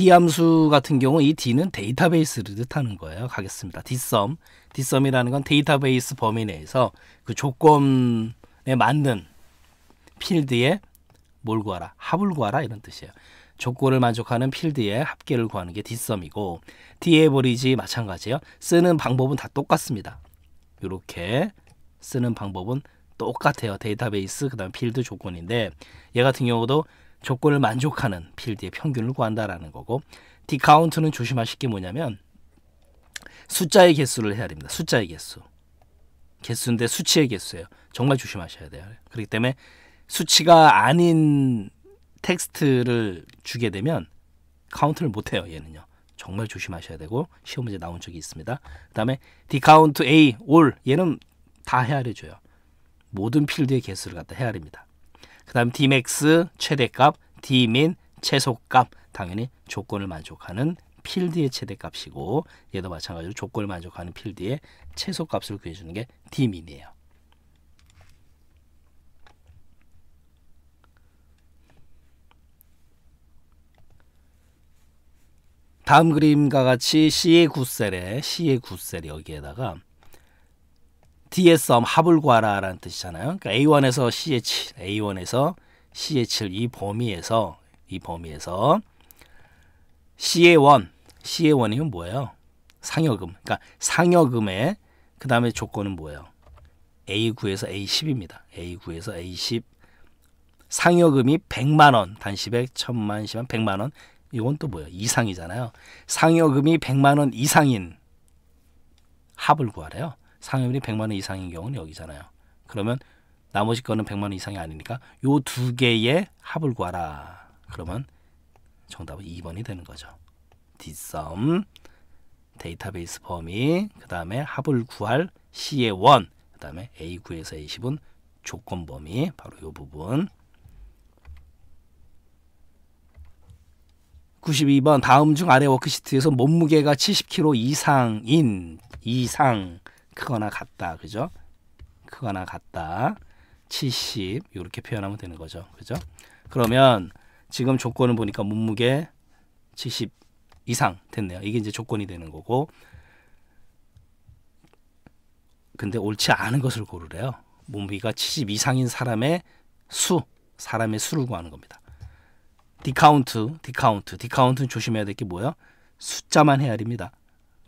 D 함수 같은 경우 이 D는 데이터베이스를 뜻하는 거예요. 가겠습니다. Dsum. Dsum이라는 건 데이터베이스 범위 내에서 그 조건에 맞는 필드에 뭘 구하라? 합을 구하라 이런 뜻이에요. 조건을 만족하는 필드의 합계를 구하는 게 Dsum이고 D에버리지 마찬가지예요. 쓰는 방법은 다 똑같습니다. 이렇게 쓰는 방법은 똑같아요. 데이터베이스 그다음 필드 조건인데 얘 같은 경우도 조건을 만족하는 필드의 평균을 구한다라는 거고 디카운트는 조심하실 게 뭐냐면 숫자의 개수를 해야 됩니다. 숫자의 개수. 개수인데 수치의 개수예요. 정말 조심하셔야 돼요. 그렇기 때문에 수치가 아닌 텍스트를 주게 되면 카운트를 못해요. 얘는요. 정말 조심하셔야 되고 시험 문제 나온 적이 있습니다. 그 다음에 디카운트 A, a l 얘는 다 헤아려줘요. 모든 필드의 개수를 갖다 헤아립니다. 그 다음 디맥스 최대값, 디민 i n 최소값 당연히 조건을 만족하는 필드의 최대값이고 얘도 마찬가지로 조건을 만족하는 필드의 최소값을 구해주는 게디민이에요 다음 그림과 같이 C의 구셀에 C의 구셀 여기에다가 D의 m 합을 구하라라는 뜻이잖아요. 그러니까 A1에서 CH, A1에서 CH 이 범위에서 이 범위에서 c a 1 c a 1이면 뭐예요? 상여금. 그러니까 상여금의 그 다음에 조건은 뭐예요? A9에서 A10입니다. A9에서 A10 상여금이 100만 원, 단시백, 천만, 십만, 100만 원. 이건 또 뭐예요? 이상이잖아요. 상여금이 100만 원 이상인 합을 구하래요. 상여율이 100만 원 이상인 경우는 여기잖아요. 그러면 나머지 거는 100만 원 이상이 아니니까 요 두 개의 합을 구하라. 그러면 정답은 2번이 되는 거죠. 디썸 데이터베이스 범위 그 다음에 합을 구할 C의 원그 다음에 A9에서 A10은 조건 범위 바로 요 부분 92번 다음 중 아래 워크시트에서 몸무게가 70kg 이상인 이상 크거나 같다. 그죠? 크거나 같다. 70 이렇게 표현하면 되는 거죠. 그죠? 그러면 지금 조건을 보니까 몸무게 70 이상 됐네요. 이게 이제 조건이 되는 거고 근데 옳지 않은 것을 고르래요. 몸무게가 70 이상인 사람의 수, 사람의 수를 구하는 겁니다. 디카운트, 디카운트, 디카운트는 조심해야 될 게 뭐예요? 숫자만 헤아립니다.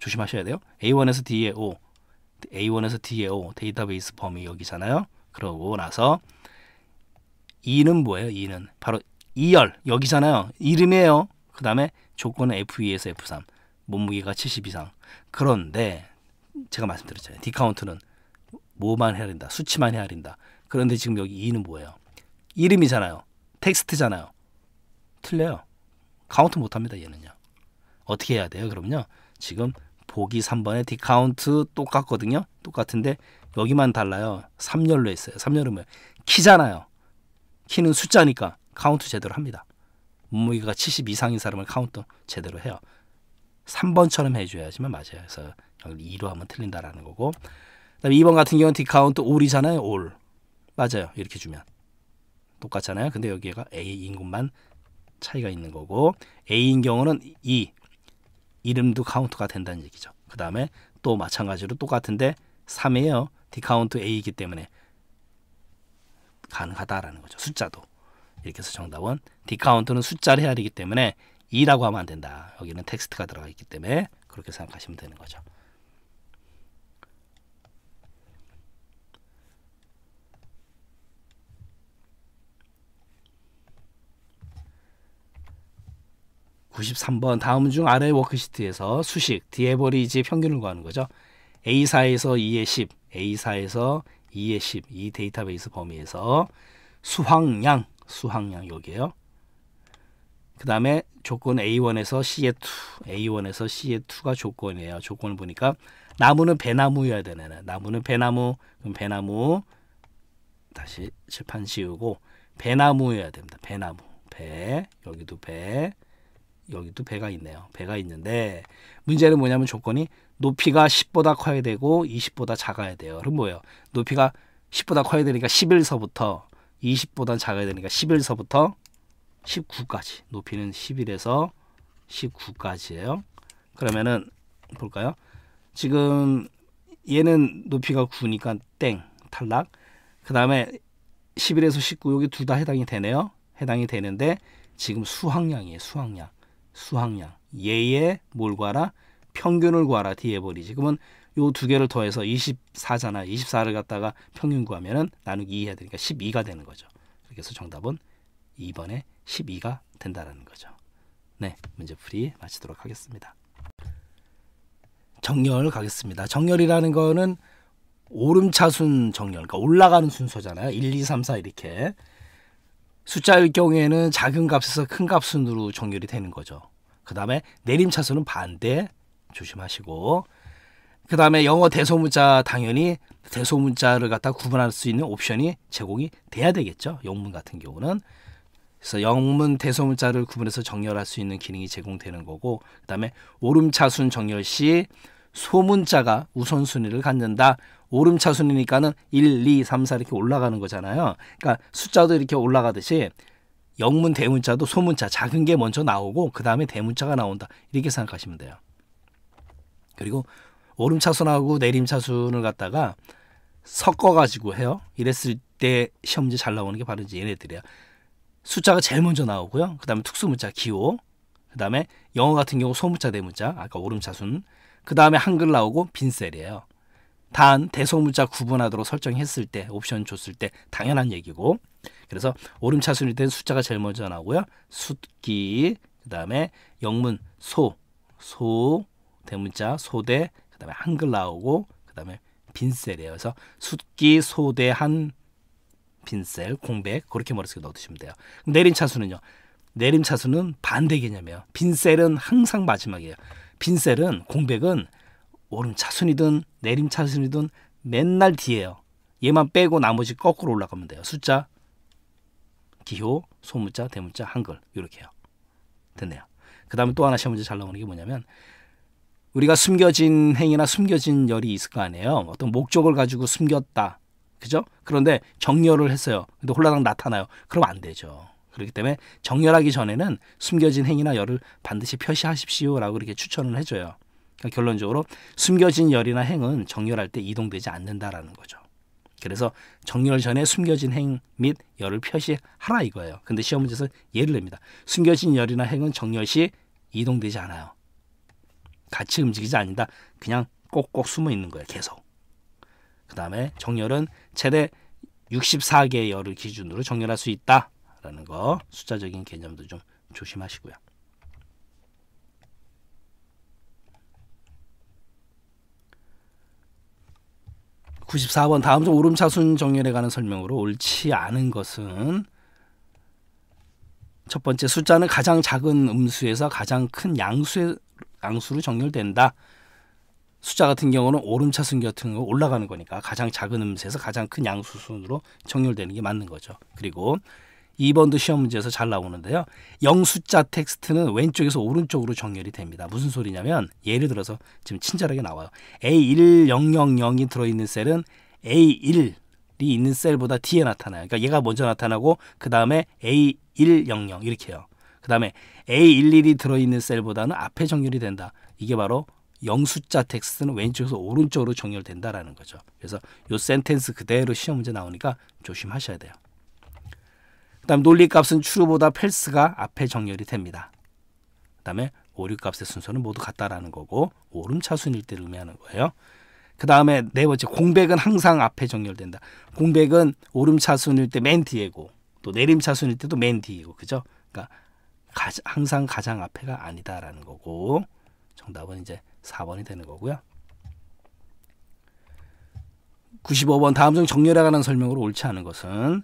조심하셔야 돼요. A1에서 D에 5, A1에서 DAO 데이터베이스 범위 여기잖아요. 그러고 나서 2는 뭐예요? 2는 바로 2열 e 여기잖아요. 이름이에요. 그 다음에 조건은 F2에서 e F3 몸무게가 70 이상 그런데 제가 말씀드렸잖아요. 디카운트는 뭐만 해야 된다 수치만 해야 된다 그런데 지금 여기 2는 뭐예요? 이름이잖아요. 텍스트잖아요. 틀려요. 카운트 못합니다. 얘는요. 어떻게 해야 돼요? 그럼요. 지금 보기 3번에 디카운트 똑같거든요. 똑같은데 여기만 달라요. 3열로 했어요. 3열은 뭐예요? 키잖아요. 키는 숫자니까 카운트 제대로 합니다. 몸무게가 70 이상인 사람을 카운트 제대로 해요. 3번처럼 해줘야지만 맞아요. 그래서 2로 하면 틀린다라는 거고 그다음에 2번 같은 경우는 디카운트 올이잖아요. 올. 맞아요. 이렇게 주면. 똑같잖아요. 근데 여기가 A 인것만 차이가 있는 거고 A인 경우는 2, 이름도 카운트가 된다는 얘기죠. 그 다음에 또 마찬가지로 똑같은데 3이에요. 디카운트 A이기 때문에 가능하다라는 거죠. 숫자도. 이렇게 해서 정답은 디카운트는 숫자를 해야 되기 때문에 2라고 하면 안 된다. 여기는 텍스트가 들어가 있기 때문에 그렇게 생각하시면 되는 거죠. 93번 다음 중 아래 워크시트에서 수식 디에버리지 평균을 구하는 거죠. A사에서 2에 10, A사에서 2에 10, 이 데이터베이스 범위에서 수확량, 수확량 여기에요. 그 다음에 조건 A1에서 C에 2, A1에서 C에 2가 조건이에요. 조건을 보니까 나무는 배나무여야 되네. 나무는 배나무, 그럼 배나무 다시 칠판 지우고 배나무여야 됩니다. 배나무, 배, 여기도 배, 여기도 배가 있네요. 배가 있는데 문제는 뭐냐면 조건이 높이가 10보다 커야 되고 20보다 작아야 돼요. 그럼 뭐예요? 높이가 10보다 커야 되니까 11서부터 20보다 작아야 되니까 11서부터 19까지 높이는 11에서 19까지예요. 그러면은 볼까요? 지금 얘는 높이가 9니까 땡 탈락. 그 다음에 11에서 19 여기 둘 다 해당이 되네요. 해당이 되는데 지금 수확량이에요수확량 수학량 예의뭘 구하라? 평균을 구하라 뒤에 버리지. 그러면 요 두 개를 더해서 24잖아. 24를 갖다가 평균 구하면은 나누기 2 해야 되니까 12가 되는 거죠. 그래서 정답은 2번에 12가 된다라는 거죠. 네, 문제풀이 마치도록 하겠습니다. 정렬 가겠습니다. 정렬이라는 거는 오름차순 정렬, 그러니까 올라가는 순서잖아요. 1, 2, 3, 4 이렇게. 숫자일 경우에는 작은 값에서 큰 값순으로 정렬이 되는 거죠. 그 다음에 내림차순은 반대 조심하시고 그 다음에 영어 대소문자 당연히 대소문자를 갖다 구분할 수 있는 옵션이 제공이 돼야 되겠죠. 영문 같은 경우는 그래서 영문 대소문자를 구분해서 정렬할 수 있는 기능이 제공되는 거고 그 다음에 오름차순 정렬 시 소문자가 우선순위를 갖는다. 오름차순이니까는 1, 2, 3, 4 이렇게 올라가는 거잖아요. 그러니까 숫자도 이렇게 올라가듯이 영문 대문자도 소문자 작은 게 먼저 나오고 그 다음에 대문자가 나온다 이렇게 생각하시면 돼요. 그리고 오름차순하고 내림차순을 갖다가 섞어가지고 해요. 이랬을 때 시험지 잘 나오는 게 바로 이제 얘네들이야. 숫자가 제일 먼저 나오고요. 그 다음에 특수문자 기호. 그 다음에 영어 같은 경우 소문자 대문자 아까 오름차순. 그 다음에 한글 나오고 빈셀이에요. 단 대소문자 구분하도록 설정했을 때 옵션 줬을 때 당연한 얘기고 그래서 오름차순일 때는 숫자가 제일 먼저 나오고요. 숫기 그다음에 영문 소, 소 대문자 소대 그다음에 한글 나오고 그다음에 빈셀이에요. 그래서 숫기 소대 한 빈셀 공백 그렇게 머릿속에 넣어두시면 돼요. 내림 차수는요. 내림 차수는 반대 개념이에요. 빈셀은 항상 마지막이에요. 빈셀은 공백은 오름차순이든 내림차순이든 맨날 뒤에요. 얘만 빼고 나머지 거꾸로 올라가면 돼요. 숫자, 기호, 소문자, 대문자, 한글 이렇게요. 됐네요. 그 다음에 또 하나 시험 문제 잘 나오는 게 뭐냐면 우리가 숨겨진 행위나 숨겨진 열이 있을 거 아니에요. 어떤 목적을 가지고 숨겼다. 그죠? 그런데 정렬을 했어요. 근데 홀라당 나타나요. 그럼 안 되죠. 그렇기 때문에 정렬하기 전에는 숨겨진 행위나 열을 반드시 표시하십시오라고 이렇게 추천을 해줘요. 그러니까 결론적으로 숨겨진 열이나 행은 정렬할 때 이동되지 않는다라는 거죠. 그래서 정렬 전에 숨겨진 행 및 열을 표시하라 이거예요. 근데 시험 문제에서 예를 냅니다. 숨겨진 열이나 행은 정렬 시 이동되지 않아요. 같이 움직이지 않는다. 그냥 꼭꼭 숨어 있는 거예요. 계속. 그 다음에 정렬은 최대 64개의 열을 기준으로 정렬할 수 있다라는 거 숫자적인 개념도 좀 조심하시고요. 94번 다음 중 오름차순 정렬에 관한 설명으로 옳지 않은 것은 첫 번째 숫자는 가장 작은 음수에서 가장 큰 양수의 양수로 정렬된다. 숫자 같은 경우는 오름차순 같은 거 올라가는 거니까 가장 작은 음수에서 가장 큰 양수 순으로 정렬되는 게 맞는 거죠. 그리고 2번도 시험 문제에서 잘 나오는데요. 영숫자 텍스트는 왼쪽에서 오른쪽으로 정렬이 됩니다. 무슨 소리냐면 예를 들어서 지금 친절하게 나와요. A1000이 들어있는 셀은 A1이 있는 셀보다 뒤에 나타나요. 그러니까 얘가 먼저 나타나고 그 다음에 A100 이렇게요. 그 다음에 A11이 들어있는 셀보다는 앞에 정렬이 된다. 이게 바로 영숫자 텍스트는 왼쪽에서 오른쪽으로 정렬된다라는 거죠. 그래서 요 센텐스 그대로 시험 문제 나오니까 조심하셔야 돼요. 그 다음 논리값은 추루보다 펠스가 앞에 정렬이 됩니다. 그 다음에 오류값의 순서는 모두 같다라는 거고 오름차순일 때를 의미하는 거예요. 그 다음에 네 번째 공백은 항상 앞에 정렬된다. 공백은 오름차순일 때 맨 뒤에고 또 내림차순일 때도 맨 뒤이고 그죠? 그러니까 가장, 항상 가장 앞에가 아니다라는 거고 정답은 이제 4번이 되는 거고요. 95번 다음 중 정렬에 관한 설명으로 옳지 않은 것은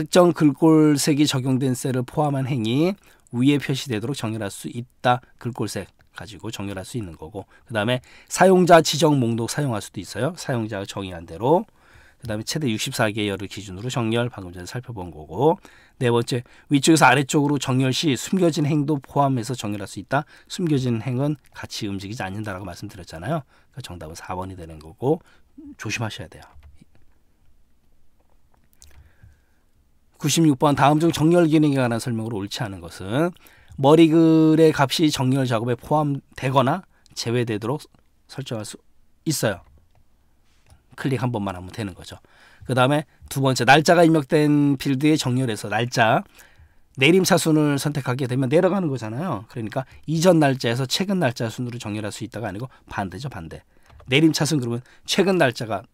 특정 글꼴색이 적용된 셀을 포함한 행위 위에 표시되도록 정렬할 수 있다. 글꼴색 가지고 정렬할 수 있는 거고 그 다음에 사용자 지정 목록 사용할 수도 있어요. 사용자가 정의한 대로 그 다음에 최대 6 4개 열을 기준으로 정렬 방금 전에 살펴본 거고 네 번째 위쪽에서 아래쪽으로 정렬 시 숨겨진 행도 포함해서 정렬할 수 있다. 숨겨진 행은 같이 움직이지 않는다라고 말씀드렸잖아요. 그 정답은 4번이 되는 거고 조심하셔야 돼요. 96번 다음 중 정렬 기능에 관한 설명으로 옳지 않은 것은 머리글의 값이 정렬 작업에 포함되거나 제외되도록 설정할 수 있어요. 클릭 한 번만 하면 되는 거죠. 그 다음에 두 번째 날짜가 입력된 필드에 정렬해서 날짜 내림차 순을 선택하게 되면 내려가는 거잖아요. 그러니까 이전 날짜에서 최근 날짜 순으로 정렬할 수 있다가 아니고 반대죠. 반대. 내림차순 그러면 최근 날짜가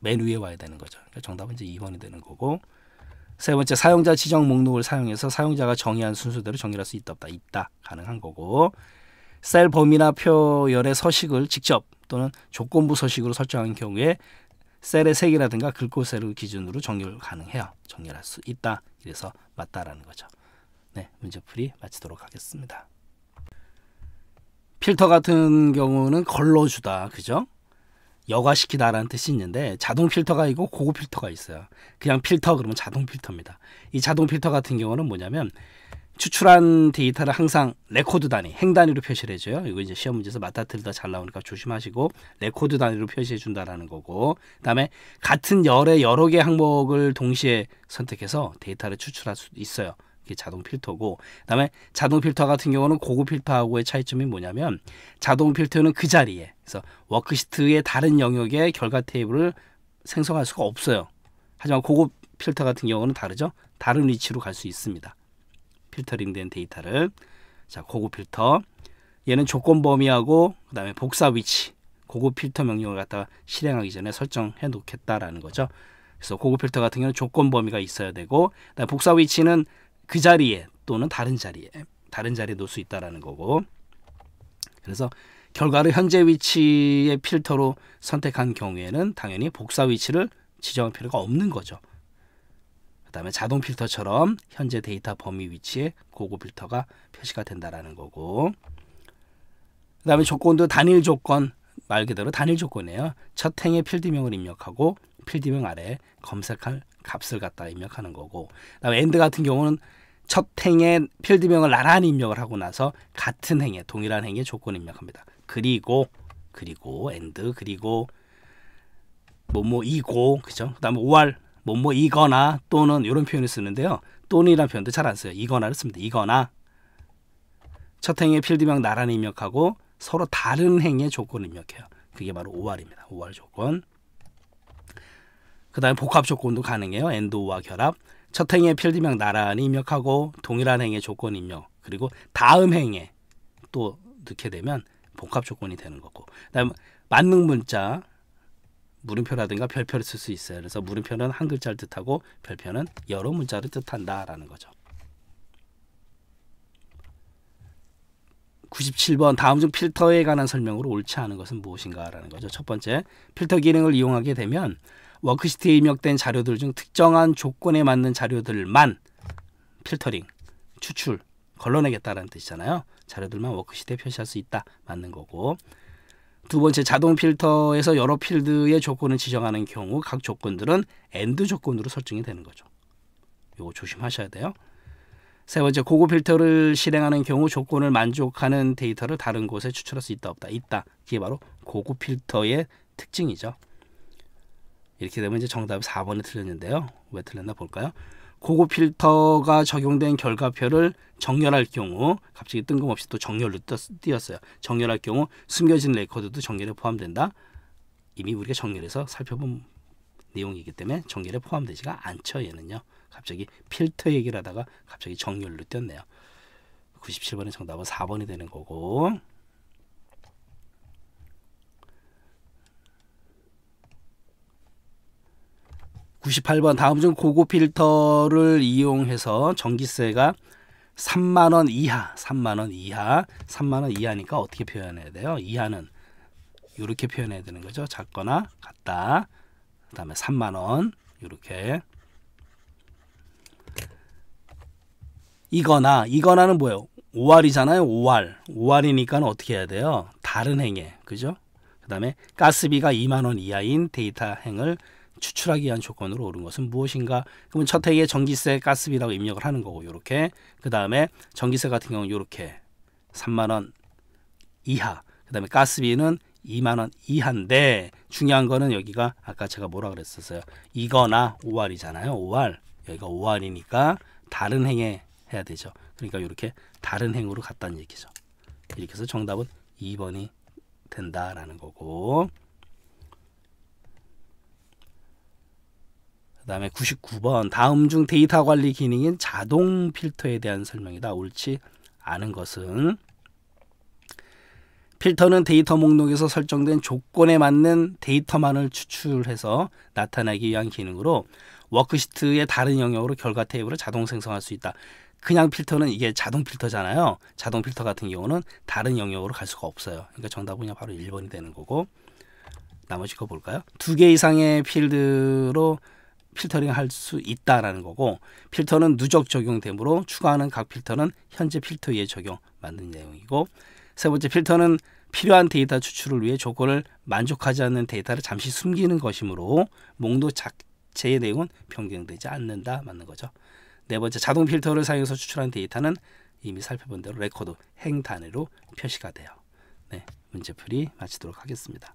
맨 위에 와야 되는 거죠. 그러니까 정답은 이제 2번이 되는 거고 세 번째 사용자 지정 목록을 사용해서 사용자가 정의한 순서대로 정렬할 수 있다 없다 있다 가능한 거고 셀 범위나 표열의 서식을 직접 또는 조건부 서식으로 설정한 경우에 셀의 색이라든가 글꼴셀을 기준으로 정렬 가능해요. 정렬할 수 있다. 이래서 맞다라는 거죠. 네, 문제풀이 마치도록 하겠습니다. 필터 같은 경우는 걸러주다. 그죠? 여과시키다라는 뜻이 있는데 자동 필터가 있고 고급 필터가 있어요. 그냥 필터 그러면 자동 필터입니다. 이 자동 필터 같은 경우는 뭐냐면 추출한 데이터를 항상 레코드 단위, 행 단위로 표시를 해줘요. 이거 이제 시험 문제에서 마타틀다잘 나오니까 조심하시고 레코드 단위로 표시해 준다라는 거고 그다음에 같은 열의 여러 개 항목을 동시에 선택해서 데이터를 추출할 수 있어요. 이게 자동 필터고 그다음에 자동 필터 같은 경우는 고급 필터하고의 차이점이 뭐냐면 자동 필터는 그 자리에 그래서 워크시트의 다른 영역에 결과 테이블을 생성할 수가 없어요. 하지만 고급 필터 같은 경우는 다르죠. 다른 위치로 갈 수 있습니다. 필터링된 데이터를 자 고급 필터 얘는 조건 범위하고 그다음에 복사 위치 고급 필터 명령을 갖다가 실행하기 전에 설정해 놓겠다라는 거죠. 그래서 고급 필터 같은 경우는 조건 범위가 있어야 되고 복사 위치는 그 자리에 또는 다른 자리에 다른 자리에 놓을 수 있다라는 거고 그래서 결과를 현재 위치의 필터로 선택한 경우에는 당연히 복사 위치를 지정할 필요가 없는 거죠. 그 다음에 자동 필터처럼 현재 데이터 범위 위치에 고고 필터가 표시가 된다라는 거고 그 다음에 조건도 단일 조건 말 그대로 단일 조건이에요. 첫 행에 필드명을 입력하고 필드명 아래 검색할 값을 갖다 입력하는 거고 그다음에 엔드 같은 경우는 첫 행에 필드명을 나란히 입력을 하고 나서 같은 행에 동일한 행에 조건 입력합니다. 그리고 그리고 엔드 그리고 뭐 뭐이고 그죠? 그다음에 오알 뭐 뭐이거나 또는 이런 표현을 쓰는데요. 또는이라는 표현도 잘 안 써요. 이거나를 씁니다. 이거나 첫 행에 필드명 나란히 입력하고 서로 다른 행에조건 입력해요. 그게 바로 오알입니다 오알 조건. 그 다음에 복합 조건도 가능해요. 엔도와 결합. 첫 행의 필드명 나란히 입력하고 동일한 행의 조건 입력. 그리고 다음 행에 또 넣게 되면 복합 조건이 되는 거고. 그다음 만능 문자 물음표라든가 별표를 쓸 수 있어요. 그래서 물음표는 한 글자를 뜻하고 별표는 여러 문자를 뜻한다라는 거죠. 97번 다음 중 필터에 관한 설명으로 옳지 않은 것은 무엇인가라는 거죠. 첫 번째, 필터 기능을 이용하게 되면 워크시트에 입력된 자료들 중 특정한 조건에 맞는 자료들만 필터링, 추출, 걸러내겠다라는 뜻이잖아요. 자료들만 워크시트에 표시할 수 있다. 맞는 거고. 두 번째 자동 필터에서 여러 필드의 조건을 지정하는 경우 각 조건들은 엔드 조건으로 설정이 되는 거죠. 이거 조심하셔야 돼요. 세 번째 고급 필터를 실행하는 경우 조건을 만족하는 데이터를 다른 곳에 추출할 수 있다 없다 있다. 이게 바로 고급 필터의 특징이죠. 이렇게 되면 이제 정답이 4번에 틀렸는데요. 왜 틀렸나 볼까요? 고급 필터가 적용된 결과표를 정렬할 경우 갑자기 뜬금없이 또 정렬로 띄었어요. 정렬할 경우 숨겨진 레코드도 정렬에 포함된다. 이미 우리가 정렬해서 살펴본 내용이기 때문에 정렬에 포함되지가 않죠. 얘는요. 갑자기 필터 얘기를 하다가 갑자기 정렬로 띄었네요. 97번의 정답은 4번이 되는 거고 98번 다음 중 고고 필터를 이용해서 전기세가 3만 원 이하, 3만 원 이하, 3만 원 이하니까 어떻게 표현해야 돼요? 이하는 이렇게 표현해야 되는 거죠. 작거나 같다. 그다음에 3만 원 이렇게 이거나 이거나는 뭐예요? 5알이잖아요. 5알. 5알이니까 어떻게 해야 돼요? 다른 행에. 그죠? 그다음에 가스비가 2만 원 이하인 데이터 행을 추출하기 위한 조건으로 오른 것은 무엇인가? 그러면 첫 회에 전기세, 가스비라고 입력을 하는 거고 요렇게 그 다음에 전기세 같은 경우는 렇게 3만 원 이하 그 다음에 가스비는 2만 원이하데 중요한 거는 여기가 아까 제가 뭐라 그랬었어요. 이거나 5할이잖아요. 5할 여기가 5할이니까 다른 행에 해야 되죠. 그러니까 이렇게 다른 행으로 갔다는 얘기죠. 이렇게 해서 정답은 2번이 된다라는 거고 그다음에 99번 다음 중 데이터 관리 기능인 자동 필터에 대한 설명이다. 옳지 않은 것은 필터는 데이터 목록에서 설정된 조건에 맞는 데이터만을 추출해서 나타내기 위한 기능으로 워크시트의 다른 영역으로 결과 테이블을 자동 생성할 수 있다. 그냥 필터는 이게 자동 필터잖아요. 자동 필터 같은 경우는 다른 영역으로 갈 수가 없어요. 그러니까 정답은 그냥 바로 1번이 되는 거고 나머지 거 볼까요? 두 개 이상의 필드로 필터링 할 수 있다라는 거고 필터는 누적 적용되므로 추가하는 각 필터는 현재 필터에 위 적용 맞는 내용이고 세 번째 필터는 필요한 데이터 추출을 위해 조건을 만족하지 않는 데이터를 잠시 숨기는 것이므로 몽도 자체의 내용은 변경되지 않는다 맞는 거죠. 네 번째 자동 필터를 사용해서 추출한 데이터는 이미 살펴본 대로 레코드 행 단위로 표시가 돼요. 네, 문제풀이 마치도록 하겠습니다.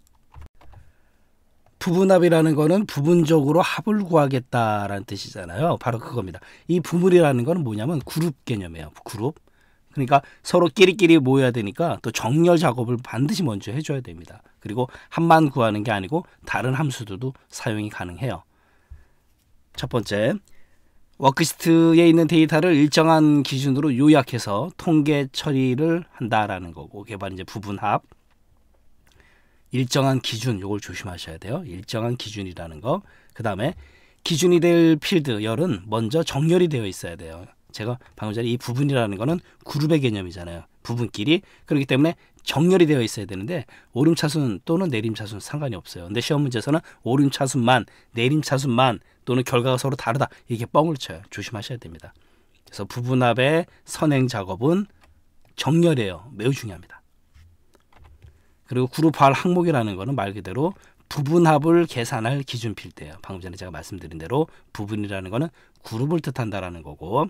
부분합이라는 거는 부분적으로 합을 구하겠다라는 뜻이잖아요. 바로 그겁니다. 이 부물이라는 거는 뭐냐면 그룹 개념이에요. 그룹. 그러니까 서로 끼리끼리 모여야 되니까 또 정렬 작업을 반드시 먼저 해줘야 됩니다. 그리고 합만 구하는 게 아니고 다른 함수들도 사용이 가능해요. 첫 번째, 워크시트에 있는 데이터를 일정한 기준으로 요약해서 통계 처리를 한다라는 거고, 개발 이제 부분합. 일정한 기준 요걸 조심하셔야 돼요. 일정한 기준이라는 거. 그다음에 기준이 될 필드 열은 먼저 정렬이 되어 있어야 돼요. 제가 방금 전에 이 부분이라는 거는 그룹의 개념이잖아요. 부분끼리 그렇기 때문에 정렬이 되어 있어야 되는데 오름차순 또는 내림차순 상관이 없어요. 근데 시험 문제에서는 오름차순만 내림차순만 또는 결과가 서로 다르다 이게 뻥을 쳐요. 조심하셔야 됩니다. 그래서 부분합의 선행 작업은 정렬이에요. 매우 중요합니다. 그리고 그룹화할 항목이라는 거는 말 그대로 부분합을 계산할 기준필대예요. 방금 전에 제가 말씀드린 대로 부분이라는 거는 그룹을 뜻한다라는 거고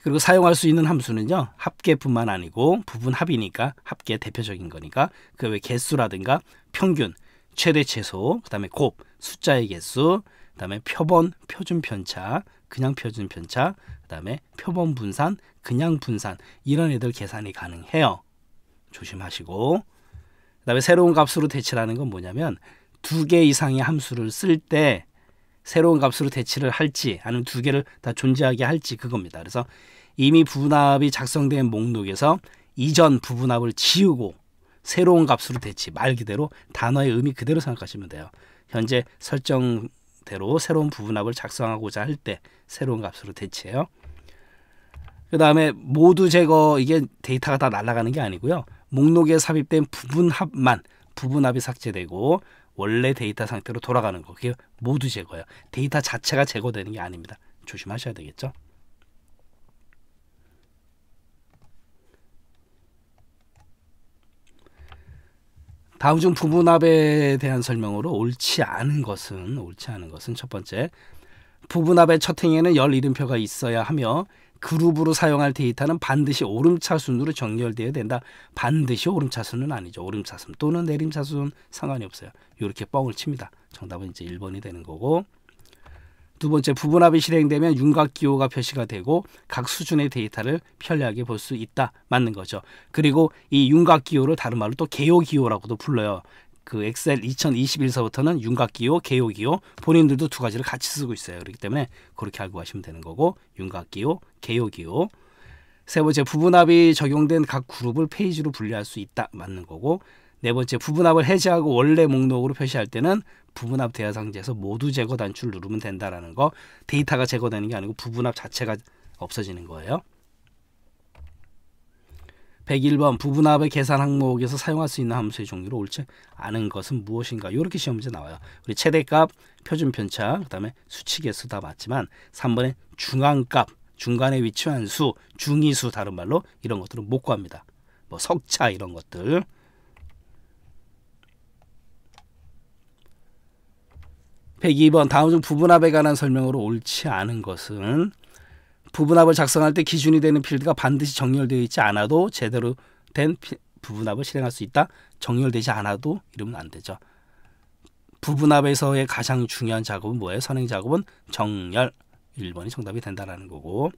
그리고 사용할 수 있는 함수는요. 합계뿐만 아니고 부분합이니까 합계 대표적인 거니까 그 외 개수라든가 평균, 최대 최소, 그 다음에 곱, 숫자의 개수, 그 다음에 표본, 표준 편차, 그냥 표준 편차, 그 다음에 표본 분산, 그냥 분산 이런 애들 계산이 가능해요. 조심하시고 그다음에 새로운 값으로 대체하는 건 뭐냐면 두 개 이상의 함수를 쓸 때 새로운 값으로 대체를 할지 아니면 두 개를 다 존재하게 할지 그겁니다. 그래서 이미 부분합이 작성된 목록에서 이전 부분합을 지우고 새로운 값으로 대치 말 그대로 단어의 의미 그대로 생각하시면 돼요. 현재 설정대로 새로운 부분합을 작성하고자 할 때 새로운 값으로 대치해요. 그다음에 모두 제거 이게 데이터가 다 날아가는 게 아니고요. 목록에 삽입된 부분합만 부분합이 삭제되고 원래 데이터 상태로 돌아가는 거. 그게 모두 제거예요. 데이터 자체가 제거되는 게 아닙니다. 조심하셔야 되겠죠. 다음 중 부분합에 대한 설명으로 옳지 않은 것은 옳지 않은 것은 첫 번째 부분합의 첫 행에는 열 이름표가 있어야 하며 그룹으로 사용할 데이터는 반드시 오름차순으로 정렬되어야 된다. 반드시 오름차순은 아니죠. 오름차순 또는 내림차순 상관이 없어요. 이렇게 뻥을 칩니다. 정답은 이제 1번이 되는 거고 두 번째 부분합이 실행되면 윤곽기호가 표시가 되고 각 수준의 데이터를 편리하게 볼 수 있다. 맞는 거죠. 그리고 이 윤곽기호를 다른 말로 또 개요기호라고도 불러요. 그 엑셀 2021서부터는 윤곽기호, 개요기호 본인들도 두 가지를 같이 쓰고 있어요. 그렇기 때문에 그렇게 알고 가시면 되는 거고 윤곽기호, 개요기호 세 번째 부분합이 적용된 각 그룹을 페이지로 분리할 수 있다. 맞는 거고 네 번째 부분합을 해제하고 원래 목록으로 표시할 때는 부분합 대화 상자에서 모두 제거 단추를 누르면 된다라는 거 데이터가 제거되는 게 아니고 부분합 자체가 없어지는 거예요. 101번 부분합의 계산 항목에서 사용할 수 있는 함수의 종류로 옳지 않은 것은 무엇인가 이렇게 시험 문제 나와요. 우리 최대값, 표준 편차, 그 다음에 수치계수 다 맞지만 3번에 중앙값, 중간에 위치한 수, 중위수 다른 말로 이런 것들은 못 구합니다. 뭐 석차 이런 것들 백이번 다음 중 부분합에 관한 설명으로 옳지 않은 것은 부분합을 작성할 때 기준이 되는 필드가 반드시 정렬되어 있지 않아도 제대로 된 피, 부분합을 실행할 수 있다. 정렬되지 않아도 이러면 안 되죠. 부분합에서의 가장 중요한 작업은 뭐예요? 선행 작업은 정렬. 1번이 정답이 된다라는 거고.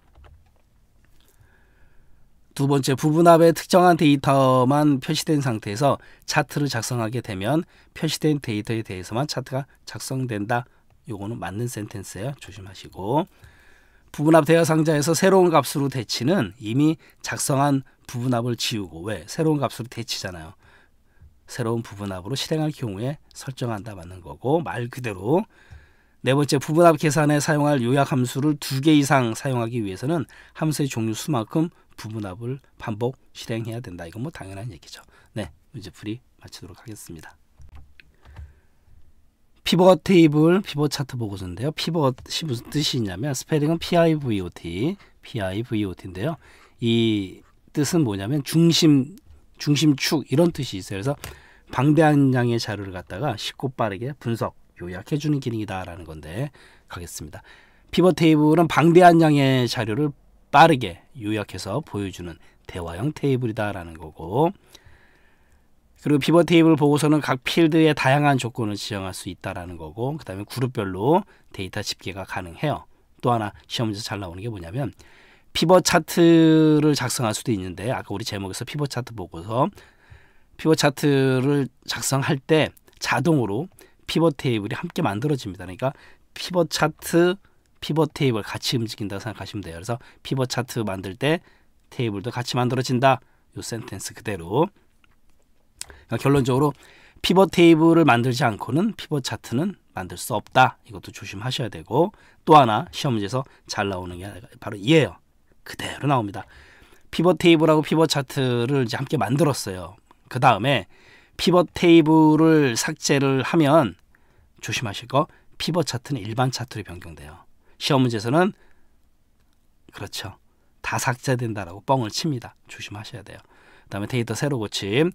두 번째, 부분합에 특정한 데이터만 표시된 상태에서 차트를 작성하게 되면 표시된 데이터에 대해서만 차트가 작성된다. 요거는 맞는 센텐스예요. 조심하시고. 부분합 대화 상자에서 새로운 값으로 대치는 이미 작성한 부분합을 지우고 왜 새로운 값으로 대치잖아요. 새로운 부분합으로 실행할 경우에 설정한다 맞는 거고 말 그대로 네 번째 부분합 계산에 사용할 요약 함수를 두 개 이상 사용하기 위해서는 함수의 종류 수만큼 부분합을 반복 실행해야 된다. 이건 뭐 당연한 얘기죠. 네, 문제풀이 마치도록 하겠습니다. 피벗 테이블, 피벗 차트 보고서인데요. 피벗이 무슨 뜻이냐면 스펠링은 PIVOT, PIVOT인데요. 이 뜻은 뭐냐면 중심, 중심축 이런 뜻이 있어요. 그래서 방대한 양의 자료를 갖다가 쉽고 빠르게 분석, 요약해주는 기능이다라는 건데 가겠습니다. 피벗 테이블은 방대한 양의 자료를 빠르게 요약해서 보여주는 대화형 테이블이다라는 거고 그리고 피벗 테이블 보고서는 각 필드의 다양한 조건을 지정할 수 있다라는 거고 그다음에 그룹별로 데이터 집계가 가능해요. 또 하나 시험 문제 잘 나오는 게 뭐냐면 피벗 차트를 작성할 수도 있는데 아까 우리 제목에서 피벗 차트 보고서 피벗 차트를 작성할 때 자동으로 피벗 테이블이 함께 만들어집니다. 그러니까 피벗 차트, 피벗 테이블 같이 움직인다고 생각하시면 돼요. 그래서 피벗 차트 만들 때 테이블도 같이 만들어진다. 요 센텐스 그대로 그러니까 결론적으로 피벗 테이블을 만들지 않고는 피벗 차트는 만들 수 없다. 이것도 조심하셔야 되고 또 하나 시험 문제에서 잘 나오는 게 바로 이에요 그대로 나옵니다. 피벗 테이블하고 피벗 차트를 이제 함께 만들었어요. 그 다음에 피벗 테이블을 삭제를 하면 조심하실 거 피벗 차트는 일반 차트로 변경돼요. 시험 문제에서는 그렇죠. 다 삭제된다라고 뻥을 칩니다. 조심하셔야 돼요. 그 다음에 데이터 새로 고침,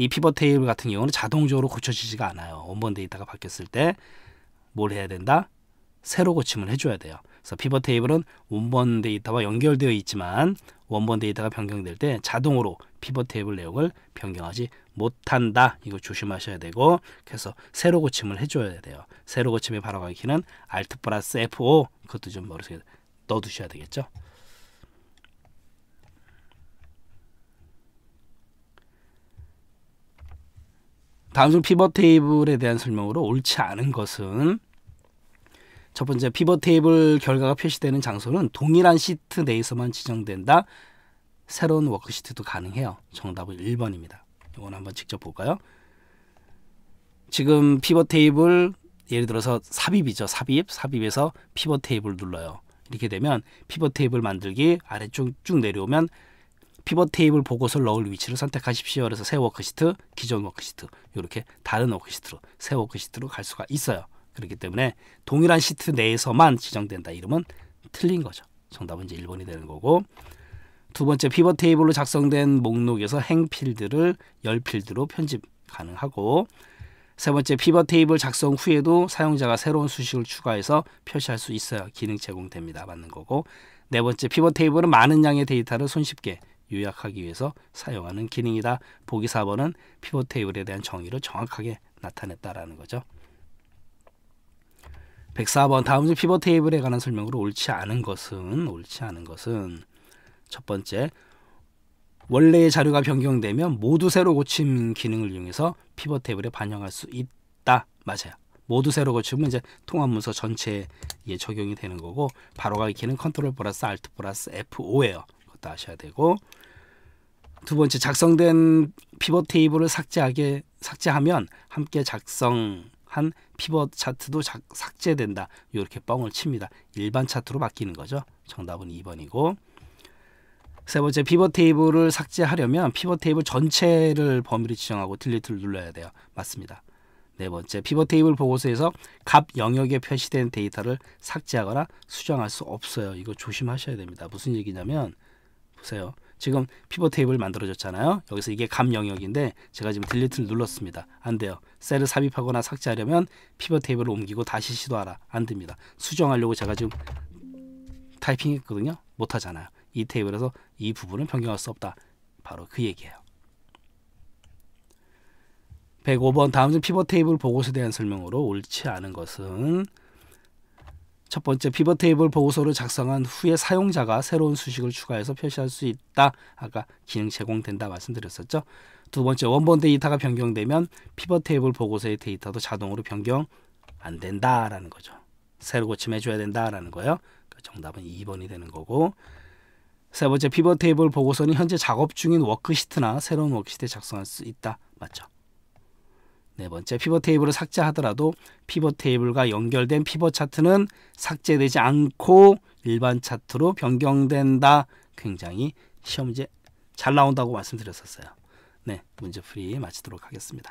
이 피벗 테이블 같은 경우는 자동적으로 고쳐지지가 않아요. 원본 데이터가 바뀌었을 때 뭘 해야 된다? 새로 고침을 해줘야 돼요. 그래서 피벗 테이블은 원본 데이터와 연결되어 있지만 원본 데이터가 변경될 때 자동으로 피벗 테이블 내용을 변경하지 못한다. 이거 조심하셔야 되고 그래서 새로 고침을 해줘야 돼요. 새로 고침에 바로 가기는 Alt 플러스 F5 그것도 좀 머릿속에 넣어두셔야 되겠죠. 다음 중 피벗 테이블에 대한 설명으로 옳지 않은 것은 첫 번째 피벗 테이블 결과가 표시되는 장소는 동일한 시트 내에서만 지정된다. 새로운 워크시트도 가능해요. 정답은 1번입니다. 이건 한번 직접 볼까요? 지금 피벗 테이블 예를 들어서 삽입이죠. 삽입. 삽입에서 피벗 테이블 눌러요. 이렇게 되면 피벗 테이블 만들기 아래쪽 쭉 내려오면 피벗 테이블 보고서를 넣을 위치를 선택하십시오. 그래서 새 워크시트, 기존 워크시트 이렇게 다른 워크시트로 새 워크시트로 갈 수가 있어요. 그렇기 때문에 동일한 시트 내에서만 지정된다. 이름은 틀린 거죠. 정답은 이제 1번이 되는 거고 두 번째 피벗 테이블로 작성된 목록에서 행 필드를 열 필드로 편집 가능하고 세 번째 피벗 테이블 작성 후에도 사용자가 새로운 수식을 추가해서 표시할 수 있어야 기능 제공됩니다. 맞는 거고 네 번째 피벗 테이블은 많은 양의 데이터를 손쉽게 요약하기 위해서 사용하는 기능이다. 보기 4번은 피벗 테이블에 대한 정의를 정확하게 나타냈다라는 거죠. 104번 다음 중 피벗 테이블에 관한 설명으로 옳지 않은 것은 옳지 않은 것은 첫 번째 원래의 자료가 변경되면 모두 새로 고침 기능을 이용해서 피벗 테이블에 반영할 수 있다. 맞아요. 모두 새로 고치면 이제 통합 문서 전체에 적용이 되는 거고 바로 가기는 컨트롤 플러스 알트 플러스 F5예요. 것도 아셔야 되고 두 번째 작성된 피벗 테이블을 삭제하게 삭제하면 함께 작성한 피벗 차트도 작, 삭제된다. 이렇게 뻥을 칩니다. 일반 차트로 바뀌는 거죠. 정답은 2번이고 세 번째 피벗 테이블을 삭제하려면 피벗 테이블 전체를 범위를 지정하고 딜리트를 눌러야 돼요. 맞습니다. 네 번째 피벗 테이블 보고서에서 값 영역에 표시된 데이터를 삭제하거나 수정할 수 없어요. 이거 조심하셔야 됩니다. 무슨 얘기냐면 보세요. 지금 피벗 테이블 만들어졌잖아요. 여기서 이게 감 영역인데 제가 지금 딜리트를 눌렀습니다. 안 돼요. 셀을 삽입하거나 삭제하려면 피벗 테이블을 옮기고 다시 시도하라. 안 됩니다. 수정하려고 제가 지금 타이핑했거든요. 못하잖아요. 이 테이블에서 이부분을 변경할 수 없다. 바로 그 얘기예요. 105번 다음 중 피벗 테이블 보고서에 대한 설명으로 옳지 않은 것은 첫 번째 피벗 테이블 보고서를 작성한 후에 사용자가 새로운 수식을 추가해서 표시할 수 있다. 아까 기능 제공된다 말씀드렸었죠. 두 번째 원본 데이터가 변경되면 피벗 테이블 보고서의 데이터도 자동으로 변경 안 된다라는 거죠. 새로 고침해 줘야 된다라는 거예요. 그 정답은 2번이 되는 거고 세 번째 피벗 테이블 보고서는 현재 작업 중인 워크시트나 새로운 워크시트에 작성할 수 있다. 맞죠? 네 번째, 피벗 테이블을 삭제하더라도 피벗 테이블과 연결된 피벗 차트는 삭제되지 않고 일반 차트로 변경된다. 굉장히 시험 문제 잘 나온다고 말씀드렸었어요. 네, 문제풀이 마치도록 하겠습니다.